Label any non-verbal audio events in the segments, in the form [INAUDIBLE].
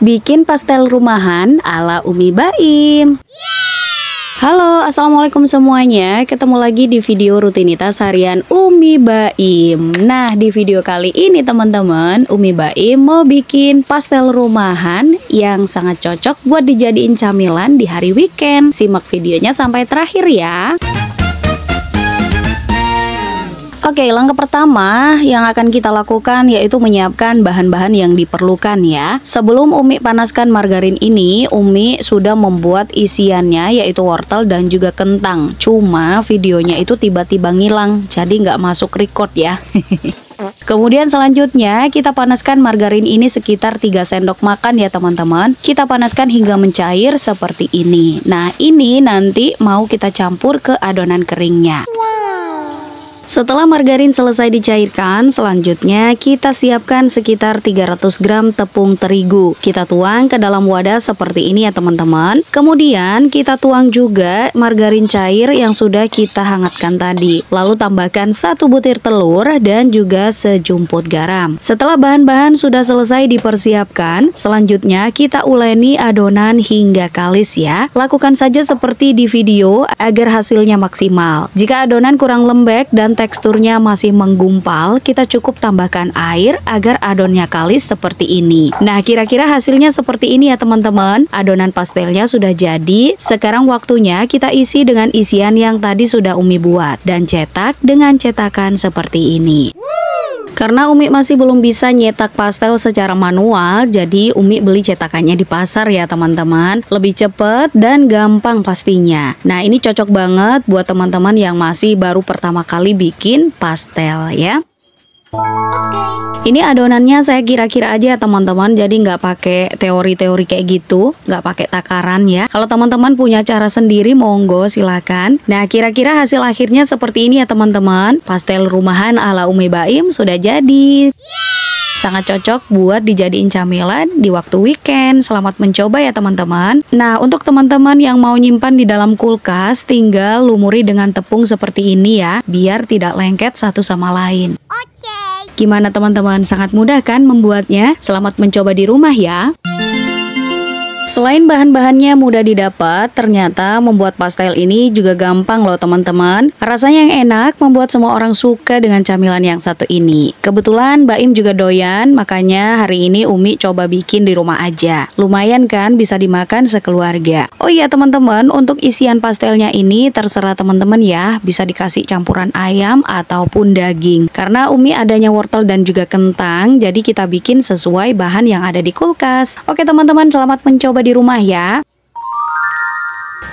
Bikin pastel rumahan ala Umi Baim Halo, Assalamualaikum semuanya Ketemu lagi di video rutinitas harian Umi Baim Nah, di video kali ini teman-teman Umi Baim mau bikin pastel rumahan Yang sangat cocok buat dijadiin camilan di hari weekend Simak videonya sampai terakhir ya Oke, langkah pertama yang akan kita lakukan yaitu menyiapkan bahan-bahan yang diperlukan ya. Sebelum Umi panaskan margarin ini, Umi sudah membuat isiannya yaitu wortel dan juga kentang. Cuma videonya itu tiba-tiba ngilang, jadi nggak masuk record ya. [LAUGHS] Kemudian selanjutnya kita panaskan margarin ini sekitar 3 sendok makan ya teman-teman Kita panaskan hingga mencair seperti ini Nah ini nanti mau kita campur ke adonan keringnya wow. Setelah margarin selesai dicairkan, selanjutnya kita siapkan sekitar 300 gram tepung terigu. Kita tuang ke dalam wadah seperti ini ya teman-teman. Kemudian kita tuang juga margarin cair yang sudah kita hangatkan tadi. Lalu tambahkan satu butir telur dan juga sejumput garam. Setelah bahan-bahan sudah selesai dipersiapkan, selanjutnya kita uleni adonan hingga kalis ya. Lakukan saja seperti di video agar hasilnya maksimal. Jika adonan kurang lembek dan teksturnya masih menggumpal, kita cukup tambahkan air agar adonnya kalis seperti ini. Nah, kira-kira hasilnya seperti ini ya teman-teman. Adonan pastelnya sudah jadi. Sekarang waktunya kita isi dengan isian yang tadi sudah Umi buat dan cetak dengan cetakan seperti ini. Karena Umi masih belum bisa nyetak pastel secara manual, jadi Umi beli cetakannya di pasar ya teman-teman. Lebih cepet dan gampang pastinya. Nah ini cocok banget buat teman-teman yang masih baru pertama kali bikin pastel ya. Ini adonannya saya kira-kira aja ya teman-teman, jadi nggak pakai teori-teori kayak gitu, nggak pakai takaran ya. Kalau teman-teman punya cara sendiri, monggo silakan. Nah, kira-kira hasil akhirnya seperti ini ya teman-teman. Pastel rumahan ala Umi Baim sudah jadi. Sangat cocok buat dijadiin camilan di waktu weekend. Selamat mencoba ya teman-teman. Nah, untuk teman-teman yang mau nyimpan di dalam kulkas, tinggal lumuri dengan tepung seperti ini ya, biar tidak lengket satu sama lain. Gimana teman-teman? Sangat mudah kan membuatnya? Selamat mencoba di rumah ya. Selain bahan-bahannya mudah didapat, ternyata membuat pastel ini juga gampang loh teman-teman. Rasanya yang enak membuat semua orang suka dengan camilan yang satu ini. Kebetulan Baim juga doyan, makanya hari ini Umi coba bikin di rumah aja. Lumayan kan bisa dimakan sekeluarga. Oh iya teman-teman, untuk isian pastelnya ini terserah teman-teman ya, bisa dikasih campuran ayam ataupun daging. Karena Umi adanya wortel dan juga kentang, jadi kita bikin sesuai bahan yang ada di kulkas. Oke teman-teman, selamat mencoba coba di rumah ya.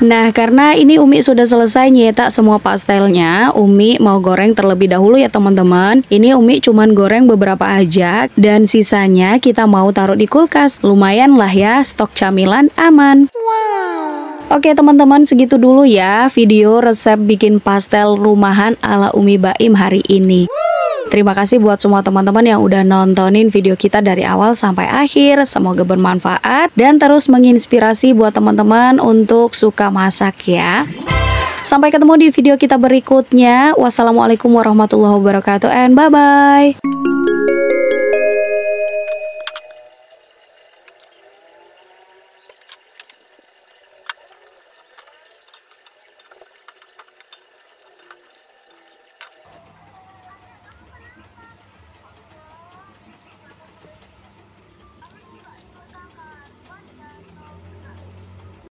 Nah, karena ini Umi sudah selesai nyetak semua pastelnya, Umi mau goreng terlebih dahulu ya teman-teman. Ini Umi cuman goreng beberapa aja dan sisanya kita mau taruh di kulkas. Lumayan lah ya, stok camilan aman. Wow. Oke teman-teman segitu dulu ya video resep bikin pastel rumahan ala Umi Baim hari ini. Terima kasih buat semua teman-teman yang udah nontonin video kita dari awal sampai akhir. Semoga bermanfaat dan terus menginspirasi buat teman-teman untuk suka masak ya. Sampai ketemu di video kita berikutnya. Wassalamualaikum warahmatullahi wabarakatuh and bye-bye.